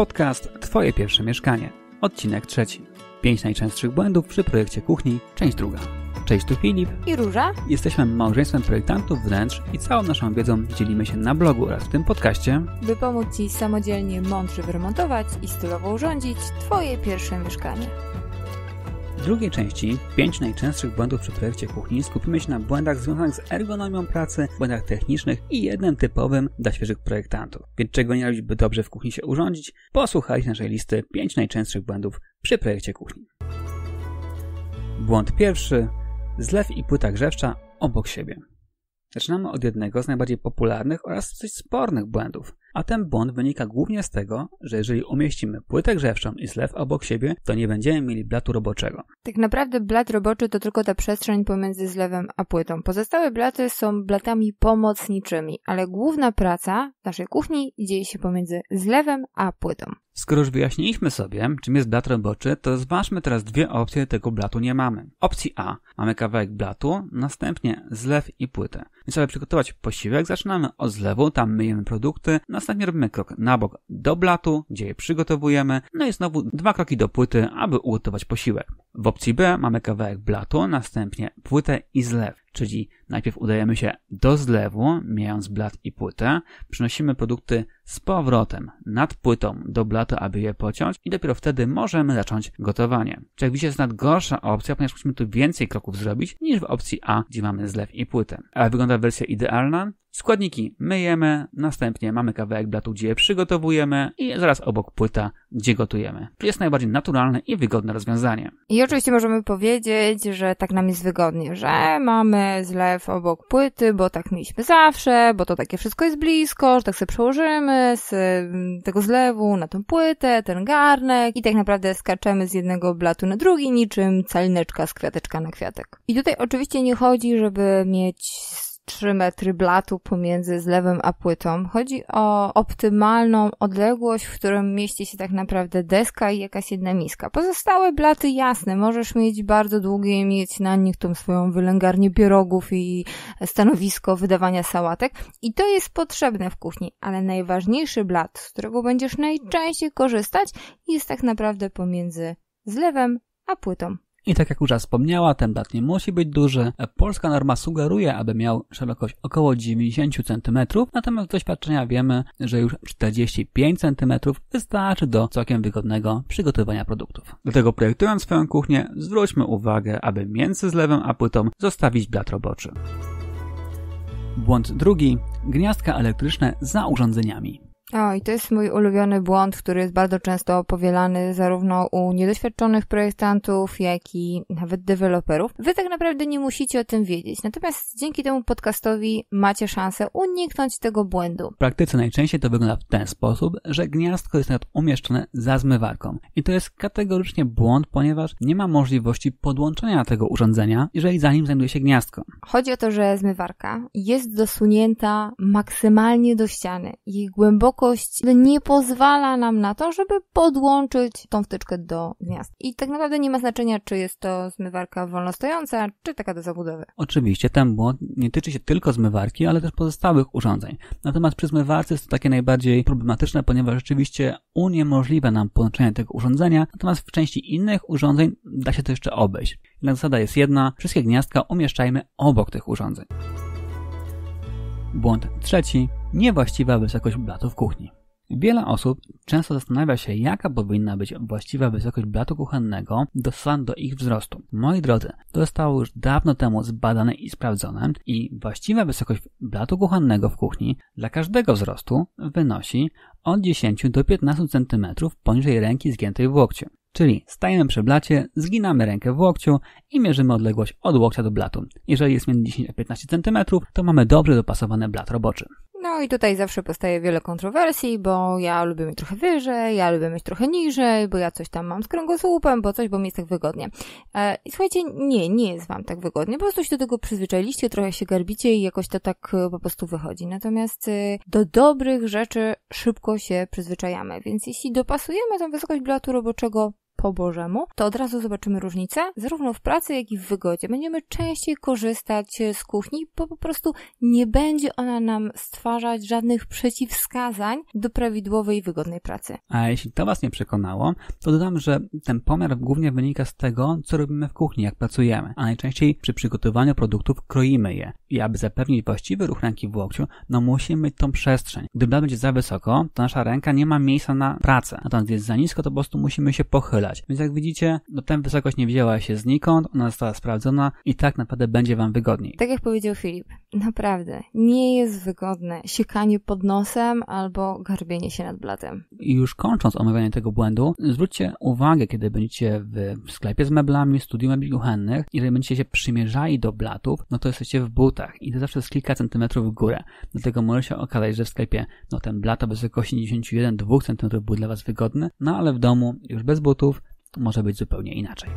Podcast Twoje pierwsze mieszkanie. Odcinek trzeci. Pięć najczęstszych błędów przy projekcie kuchni, część druga. Cześć, tu Filip i Róża. Jesteśmy małżeństwem projektantów wnętrz i całą naszą wiedzą dzielimy się na blogu oraz w tym podcaście, by pomóc Ci samodzielnie mądrze wyremontować i stylowo urządzić Twoje pierwsze mieszkanie. W drugiej części 5 najczęstszych błędów przy projekcie kuchni skupimy się na błędach związanych z ergonomią pracy, błędach technicznych i jednym typowym dla świeżych projektantów. Więc czego nie robić, by dobrze w kuchni się urządzić? Posłuchajcie naszej listy 5 najczęstszych błędów przy projekcie kuchni. Błąd pierwszy. Zlew i płyta grzewcza obok siebie. Zaczynamy od jednego z najbardziej popularnych oraz coś spornych błędów. A ten błąd wynika głównie z tego, że jeżeli umieścimy płytę grzewczą i zlew obok siebie, to nie będziemy mieli blatu roboczego. Tak naprawdę blat roboczy to tylko ta przestrzeń pomiędzy zlewem a płytą. Pozostałe blaty są blatami pomocniczymi, ale główna praca naszej kuchni dzieje się pomiędzy zlewem a płytą. Skoro już wyjaśniliśmy sobie, czym jest blat roboczy, to zważmy teraz dwie opcje, tego blatu nie mamy. Opcji A. Mamy kawałek blatu, następnie zlew i płytę. Więc aby przygotować posiłek, zaczynamy od zlewu, tam myjemy produkty, następnie robimy krok na bok do blatu, gdzie je przygotowujemy, no i znowu dwa kroki do płyty, aby ugotować posiłek. W opcji B mamy kawałek blatu, następnie płytę i zlew czyli najpierw udajemy się do zlewu, mijając blat i płytę, przynosimy produkty z powrotem nad płytą do blatu, aby je pociąć i dopiero wtedy możemy zacząć gotowanie. Czy jak widzicie jest nadgorsza opcja, ponieważ musimy tu więcej kroków zrobić niż w opcji A, gdzie mamy zlew i płytę. Ale wygląda wersja idealna. Składniki myjemy, następnie mamy kawałek blatu, gdzie je przygotowujemy i zaraz obok płyta, gdzie gotujemy. To jest najbardziej naturalne i wygodne rozwiązanie. I oczywiście możemy powiedzieć, że tak nam jest wygodnie, że mamy zlew obok płyty, bo tak mieliśmy zawsze, bo to takie wszystko jest blisko, że tak sobie przełożymy z mm, tego zlewu na tą płytę, ten garnek i tak naprawdę skaczemy z jednego blatu na drugi niczym calineczka z kwiateczka na kwiatek. I tutaj oczywiście nie chodzi, żeby mieć 3 metry blatu pomiędzy zlewem a płytą. Chodzi o optymalną odległość, w którym mieści się tak naprawdę deska i jakaś jedna miska. Pozostałe blaty jasne, możesz mieć bardzo długie i mieć na nich tą swoją wylęgarnię pierogów i stanowisko wydawania sałatek. I to jest potrzebne w kuchni, ale najważniejszy blat, z którego będziesz najczęściej korzystać, jest tak naprawdę pomiędzy zlewem a płytą. I tak jak już wspomniała, ten blat nie musi być duży. Polska norma sugeruje, aby miał szerokość około 90 cm, natomiast z doświadczenia wiemy, że już 45 cm wystarczy do całkiem wygodnego przygotowania produktów. Dlatego projektując swoją kuchnię, zwróćmy uwagę, aby między zlewem a płytą zostawić blat roboczy. Błąd drugi. Gniazdka elektryczne za urządzeniami. O, i to jest mój ulubiony błąd, który jest bardzo często powielany zarówno u niedoświadczonych projektantów, jak i nawet deweloperów. Wy tak naprawdę nie musicie o tym wiedzieć. Natomiast dzięki temu podcastowi macie szansę uniknąć tego błędu. W praktyce najczęściej to wygląda w ten sposób, że gniazdko jest nawet umieszczone za zmywarką. I to jest kategorycznie błąd, ponieważ nie ma możliwości podłączenia tego urządzenia, jeżeli za nim znajduje się gniazdko. Chodzi o to, że zmywarka jest dosunięta maksymalnie do ściany. i głęboko nie pozwala nam na to, żeby podłączyć tą wtyczkę do gniazd. I tak naprawdę nie ma znaczenia, czy jest to zmywarka wolnostojąca, czy taka do zabudowy. Oczywiście, ten błąd nie tyczy się tylko zmywarki, ale też pozostałych urządzeń. Natomiast przy zmywarce jest to takie najbardziej problematyczne, ponieważ rzeczywiście uniemożliwia nam połączenie tego urządzenia, natomiast w części innych urządzeń da się to jeszcze obejść. Jednak zasada jest jedna, wszystkie gniazdka umieszczajmy obok tych urządzeń. Błąd trzeci niewłaściwa wysokość blatu w kuchni. Wiele osób często zastanawia się, jaka powinna być właściwa wysokość blatu kuchennego dostosowana do ich wzrostu. Moi drodzy, to zostało już dawno temu zbadane i sprawdzone i właściwa wysokość blatu kuchennego w kuchni dla każdego wzrostu wynosi od 10 do 15 cm poniżej ręki zgiętej w łokciu. Czyli stajemy przy blacie, zginamy rękę w łokciu i mierzymy odległość od łokcia do blatu. Jeżeli jest między 10 a 15 cm, to mamy dobrze dopasowany blat roboczy. No i tutaj zawsze powstaje wiele kontrowersji, bo ja lubię mieć trochę wyżej, ja lubię mieć trochę niżej, bo ja coś tam mam z kręgosłupem, bo coś, bo mi jest tak wygodnie. E, I słuchajcie, nie, nie jest wam tak wygodnie, po prostu się do tego przyzwyczailiście, trochę się garbicie i jakoś to tak e, po prostu wychodzi. Natomiast e, do dobrych rzeczy szybko się przyzwyczajamy, więc jeśli dopasujemy tą wysokość bilatu roboczego po Bożemu, to od razu zobaczymy różnicę, zarówno w pracy, jak i w wygodzie. Będziemy częściej korzystać e, z kuchni, bo po prostu nie będzie ona nam stwarzać żadnych przeciwwskazań do prawidłowej wygodnej pracy. A jeśli to Was nie przekonało, to dodam, że ten pomiar głównie wynika z tego, co robimy w kuchni, jak pracujemy, a najczęściej przy przygotowaniu produktów kroimy je. I aby zapewnić właściwy ruch ręki w łokciu, no musimy mieć tą przestrzeń. Gdy blad będzie za wysoko, to nasza ręka nie ma miejsca na pracę, natomiast jest za nisko, to po prostu musimy się pochylać więc jak widzicie, no, ten wysokość nie wzięła się znikąd, ona została sprawdzona i tak naprawdę będzie Wam wygodniej. Tak jak powiedział Filip, naprawdę nie jest wygodne siekanie pod nosem albo garbienie się nad blatem. I już kończąc omawianie tego błędu, zwróćcie uwagę, kiedy będziecie w sklepie z meblami, studiu mebli kuchennych, jeżeli będziecie się przymierzali do blatów, no to jesteście w butach i to zawsze jest kilka centymetrów w górę. Dlatego może się okazać, że w sklepie no ten blat o wysokości 91-2 cm był dla Was wygodny, no ale w domu już bez butów może być zupełnie inaczej.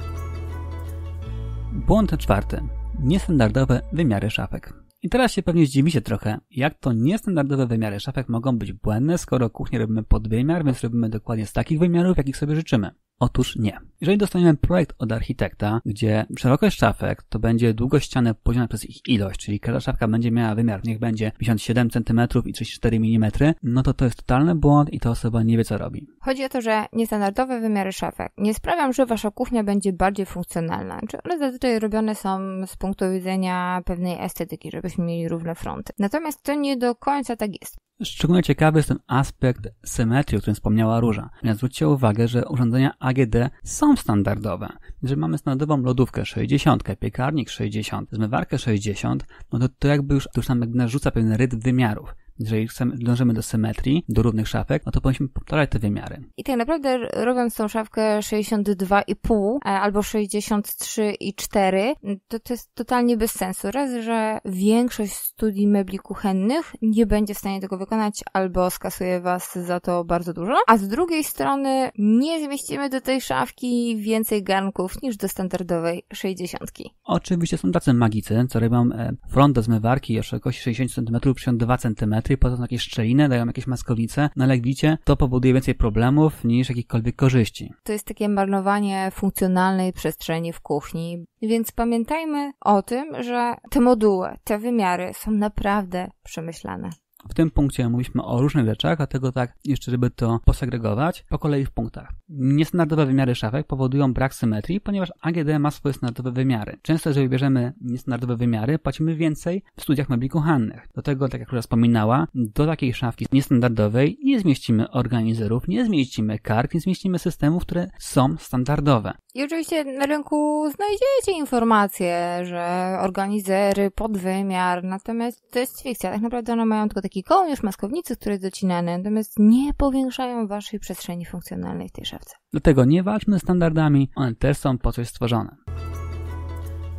Błąd czwarty. Niestandardowe wymiary szafek. I teraz się pewnie zdziwi się trochę, jak to niestandardowe wymiary szafek mogą być błędne, skoro kuchnię robimy pod wymiar, więc robimy dokładnie z takich wymiarów, jakich sobie życzymy. Otóż nie. Jeżeli dostaniemy projekt od architekta, gdzie szerokość szafek to będzie długość ściany podzielona przez ich ilość, czyli każda szafka będzie miała wymiar, niech będzie 57 cm i 34 mm, no to to jest totalny błąd i ta osoba nie wie co robi. Chodzi o to, że niestandardowe wymiary szafek nie sprawią, że wasza kuchnia będzie bardziej funkcjonalna, czy one zazwyczaj robione są z punktu widzenia pewnej estetyki, żebyśmy mieli równe fronty. Natomiast to nie do końca tak jest. Szczególnie ciekawy jest ten aspekt symetrii, o którym wspomniała Róża. Zwróćcie uwagę, że urządzenia AGD są standardowe. Jeżeli mamy standardową lodówkę 60, piekarnik 60, zmywarkę 60, no to to jakby już, to już nam narzuca pewien rytm wymiarów. Jeżeli chcemy, dążymy do symetrii, do równych szafek, no to powinniśmy powtarzać te wymiary. I tak naprawdę robiąc tą szafkę 62,5 e, albo 63,4, to to jest totalnie bez sensu. Raz, że większość studii mebli kuchennych nie będzie w stanie tego wykonać albo skasuje Was za to bardzo dużo, a z drugiej strony nie zmieścimy do tej szafki więcej garnków niż do standardowej 60. Oczywiście są tacy magicy, co robią e, front do zmywarki o szerokości 60 cm 2 cm, parametry, podadzą jakieś szczeliny, dają jakieś maskownice no jak widzicie, to powoduje więcej problemów niż jakichkolwiek korzyści. To jest takie marnowanie funkcjonalnej przestrzeni w kuchni, więc pamiętajmy o tym, że te moduły, te wymiary są naprawdę przemyślane. W tym punkcie mówiliśmy o różnych rzeczach, dlatego tak jeszcze, żeby to posegregować, po kolei w punktach. Niestandardowe wymiary szafek powodują brak symetrii, ponieważ AGD ma swoje standardowe wymiary. Często, jeżeli bierzemy niestandardowe wymiary, płacimy więcej w studiach mebli kuchennych. Do tego, tak jak już wspominała, do takiej szafki niestandardowej nie zmieścimy organizerów, nie zmieścimy kark, nie zmieścimy systemów, które są standardowe. I oczywiście na rynku znajdziecie informacje, że organizery, podwymiar, natomiast to jest fikcja. Tak naprawdę one mają tylko takie taki kołnierz maskownicy, który jest docinany, natomiast nie powiększają waszej przestrzeni funkcjonalnej w tej szafce. Dlatego nie walczmy standardami, one też są po coś stworzone.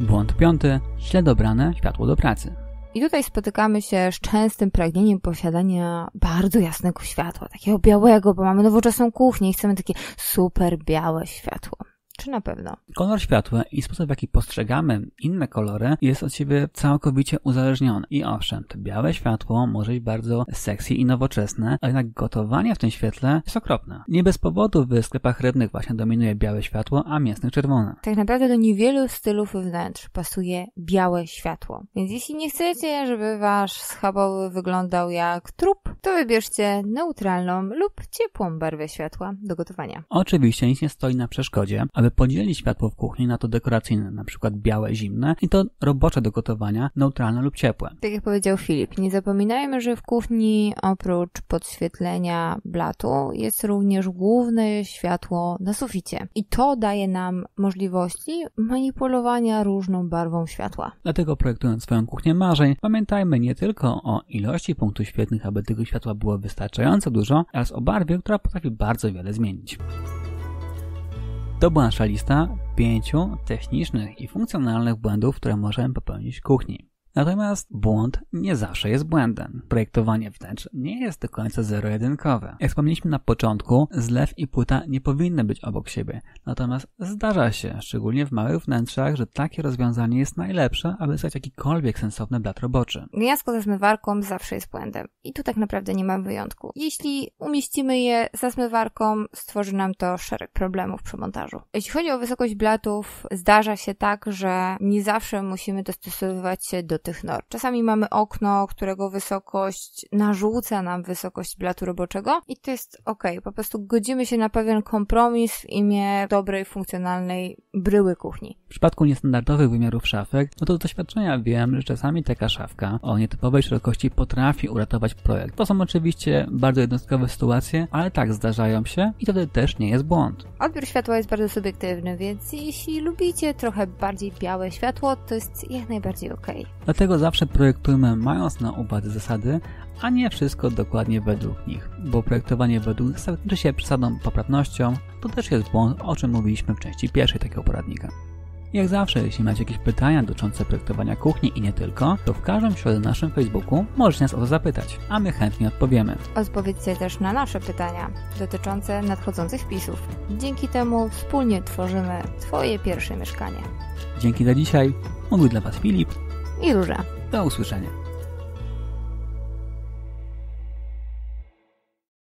Błąd piąty. Źle dobrane światło do pracy. I tutaj spotykamy się z częstym pragnieniem posiadania bardzo jasnego światła, takiego białego, bo mamy nowoczesną kuchnię i chcemy takie super białe światło. Czy na pewno? Kolor światła i sposób, w jaki postrzegamy inne kolory, jest od siebie całkowicie uzależniony. I owszem, to białe światło może być bardzo sexy i nowoczesne, a jednak gotowanie w tym świetle jest okropne. Nie bez powodu w sklepach rybnych właśnie dominuje białe światło, a mięsnych czerwone. Tak naprawdę do niewielu stylów wnętrz pasuje białe światło. Więc jeśli nie chcecie, żeby wasz schabowy wyglądał jak trup, to wybierzcie neutralną lub ciepłą barwę światła do gotowania. Oczywiście nic nie stoi na przeszkodzie, aby aby podzielić światło w kuchni na to dekoracyjne, na przykład białe, zimne i to robocze do gotowania, neutralne lub ciepłe. Tak jak powiedział Filip, nie zapominajmy, że w kuchni oprócz podświetlenia blatu jest również główne światło na suficie i to daje nam możliwości manipulowania różną barwą światła. Dlatego projektując swoją kuchnię marzeń, pamiętajmy nie tylko o ilości punktów świetnych, aby tego światła było wystarczająco dużo, ale o barwie, która potrafi bardzo wiele zmienić. To była nasza lista pięciu technicznych i funkcjonalnych błędów, które możemy popełnić w kuchni. Natomiast błąd nie zawsze jest błędem. Projektowanie wnętrz nie jest do końca zero-jedynkowe. Jak wspomnieliśmy na początku, zlew i płyta nie powinny być obok siebie. Natomiast zdarza się, szczególnie w małych wnętrzach, że takie rozwiązanie jest najlepsze, aby zyskać jakikolwiek sensowny blat roboczy. Gniazdko ze zmywarką zawsze jest błędem. I tu tak naprawdę nie ma wyjątku. Jeśli umieścimy je za zmywarką, stworzy nam to szereg problemów przy montażu. Jeśli chodzi o wysokość blatów, zdarza się tak, że nie zawsze musimy dostosowywać się do tych nor. Czasami mamy okno, którego wysokość narzuca nam wysokość blatu roboczego i to jest ok. Po prostu godzimy się na pewien kompromis w imię dobrej, funkcjonalnej bryły kuchni. W przypadku niestandardowych wymiarów szafek, no to z doświadczenia wiem, że czasami taka szafka o nietypowej szerokości potrafi uratować projekt. To są oczywiście bardzo jednostkowe sytuacje, ale tak zdarzają się i to też nie jest błąd. Odbiór światła jest bardzo subiektywny, więc jeśli lubicie trochę bardziej białe światło, to jest jak najbardziej ok. Dlatego zawsze projektujmy mając na uwadze zasady, a nie wszystko dokładnie według nich, bo projektowanie według zasad kończy się przesadą poprawnością, to też jest błąd, o czym mówiliśmy w części pierwszej takiego poradnika. Jak zawsze, jeśli macie jakieś pytania dotyczące projektowania kuchni i nie tylko, to w każdym środę na naszym Facebooku możecie nas o to zapytać, a my chętnie odpowiemy. Odpowiedzcie też na nasze pytania dotyczące nadchodzących wpisów. Dzięki temu wspólnie tworzymy Twoje pierwsze mieszkanie. Dzięki za dzisiaj. Mówił dla Was Filip i Róża. Do usłyszenia.